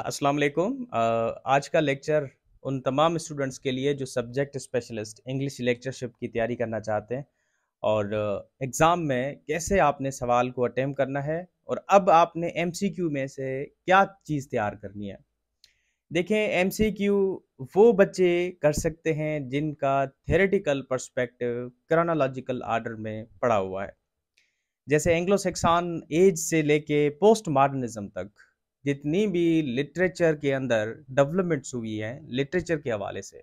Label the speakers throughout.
Speaker 1: अस्सलाम वालेकुम आज का लेक्चर उन तमाम स्टूडेंट्स के लिए जो सब्जेक्ट स्पेशलिस्ट इंग्लिश लेक्चरशिप की तैयारी करना चाहते हैं और एग्ज़ाम में कैसे आपने सवाल को अटैम्प करना है और अब आपने क्यू में से क्या चीज़ तैयार करनी है देखें क्यू वो बच्चे कर सकते हैं जिनका थेरेटिकल परस्पेक्टिव क्रोनोलॉजिकल आर्डर में पड़ा हुआ है जैसे एंग्लो सेक्सान एज से लेके पोस्ट मॉडर्निज्म तक जितनी भी लिटरेचर के अंदर डेवलपमेंट्स हुई हैं लिटरेचर के हवाले से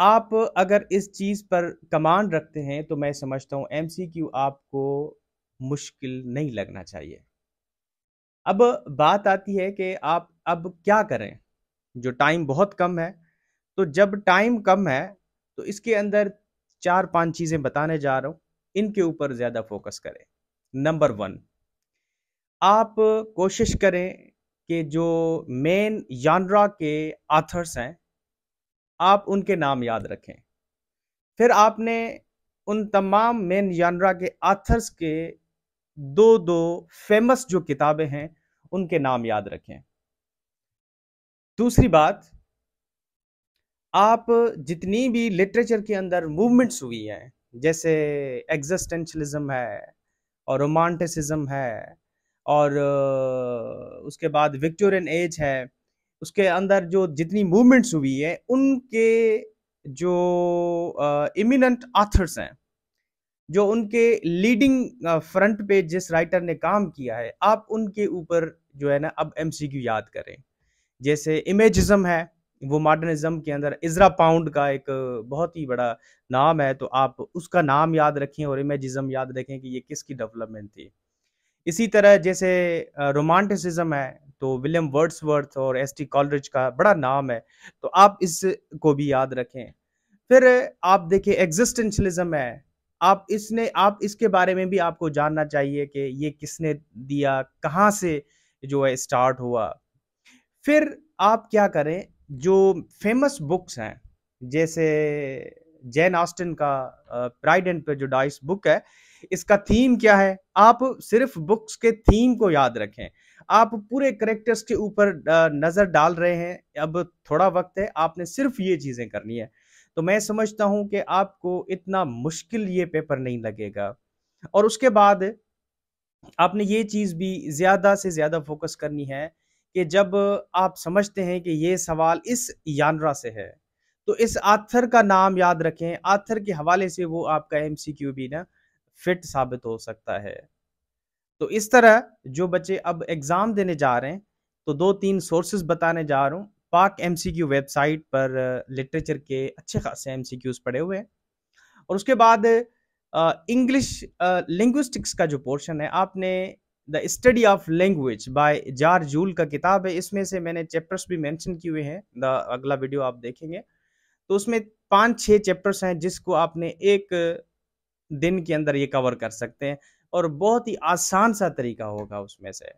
Speaker 1: आप अगर इस चीज़ पर कमांड रखते हैं तो मैं समझता हूँ एम आपको मुश्किल नहीं लगना चाहिए अब बात आती है कि आप अब क्या करें जो टाइम बहुत कम है तो जब टाइम कम है तो इसके अंदर चार पांच चीज़ें बताने जा रहा हूँ इनके ऊपर ज़्यादा फोकस करें नंबर वन आप कोशिश करें कि जो मेन यानरा के आथर्स हैं आप उनके नाम याद रखें फिर आपने उन तमाम मेन यानरा के आथर्स के दो दो फेमस जो किताबें हैं उनके नाम याद रखें दूसरी बात आप जितनी भी लिटरेचर के अंदर मूवमेंट्स हुई हैं जैसे एग्जिस्टेंशलिज्म है और रोमांटिसिज्म है और उसके बाद विक्टोरियन एज है उसके अंदर जो जितनी मूवमेंट्स हुई है उनके जो इमिनेंट आथर्स हैं जो उनके लीडिंग फ्रंट पे जिस राइटर ने काम किया है आप उनके ऊपर जो है ना अब एमसीक्यू याद करें जैसे इमेजिज्म है वो मॉडर्निज्म के अंदर इजरा पाउंड का एक बहुत ही बड़ा नाम है तो आप उसका नाम याद रखें और इमेजिज्म याद रखें कि ये किसकी डेवलपमेंट थी इसी तरह जैसे रोमांटिसिज्म है तो विलियम वर्ड्सवर्थ और एस टी कॉलरिज का बड़ा नाम है तो आप इस को भी याद रखें फिर आप देखिए एग्जिस्टेंशलिज्म है आप इसने आप इसके बारे में भी आपको जानना चाहिए कि ये किसने दिया कहाँ से जो है स्टार्ट हुआ फिर आप क्या करें जो फेमस बुक्स हैं जैसे जैन ऑस्टिन का प्राइड एंड प्रेजुडाइस बुक है इसका थीम क्या है आप सिर्फ बुक्स के थीम को याद रखें आप पूरे करेक्टर्स के ऊपर नज़र डाल रहे हैं अब थोड़ा वक्त है आपने सिर्फ ये चीज़ें करनी है तो मैं समझता हूँ कि आपको इतना मुश्किल ये पेपर नहीं लगेगा और उसके बाद आपने ये चीज़ भी ज़्यादा से ज़्यादा फोकस करनी है कि जब आप समझते हैं कि ये सवाल इस यानरा से है तो इस आथर का नाम याद रखें आथर के हवाले से वो आपका एम भी ना फिट साबित हो सकता है तो इस तरह जो बच्चे अब एग्ज़ाम देने जा रहे हैं तो दो तीन सोर्सेज बताने जा रहा हूँ पाक एम वेबसाइट पर लिटरेचर के अच्छे खासे एम पड़े हुए हैं और उसके बाद इंग्लिश लिंग्विस्टिक्स का जो पोर्शन है आपने the study of language by Yule का किताब है इसमें से मैंने चैप्टर्स भी मेंशन किए हुए हैं द अगला वीडियो आप देखेंगे तो उसमें पाँच छः चैप्टर्स हैं जिसको आपने एक दिन के अंदर ये कवर कर सकते हैं और बहुत ही आसान सा तरीका होगा उसमें से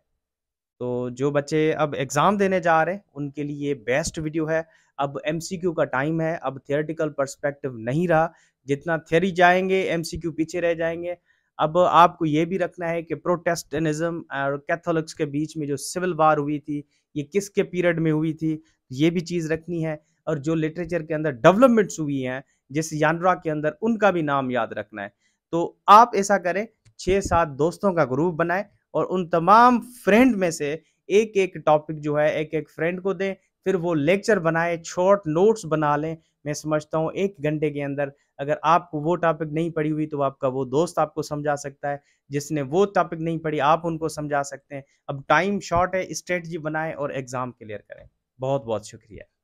Speaker 1: तो जो बच्चे अब एग्ज़ाम देने जा रहे हैं उनके लिए बेस्ट वीडियो है अब एम का टाइम है अब थियोरटिकल परस्पेक्टिव नहीं रहा जितना थियोरी जाएंगे एम पीछे रह जाएंगे अब आपको ये भी रखना है कि प्रोटेस्टनिज्म और कैथोलिक्स के बीच में जो सिविल वार हुई थी ये किसके पीरियड में हुई थी ये भी चीज़ रखनी है और जो लिटरेचर के अंदर डेवलपमेंट्स हुई हैं जिस जानरा के अंदर उनका भी नाम याद रखना है तो आप ऐसा करें छः सात दोस्तों का ग्रुप बनाएं और उन तमाम फ्रेंड में से एक एक टॉपिक जो है एक एक फ्रेंड को दें फिर वो लेक्चर बनाए शॉर्ट नोट्स बना लें मैं समझता हूँ एक घंटे के अंदर अगर आपको वो टॉपिक नहीं पढ़ी हुई तो आपका वो दोस्त आपको समझा सकता है जिसने वो टॉपिक नहीं पढ़ी आप उनको समझा सकते हैं अब टाइम शॉर्ट है स्ट्रेटजी बनाएं और एग्ज़ाम क्लियर करें बहुत बहुत शुक्रिया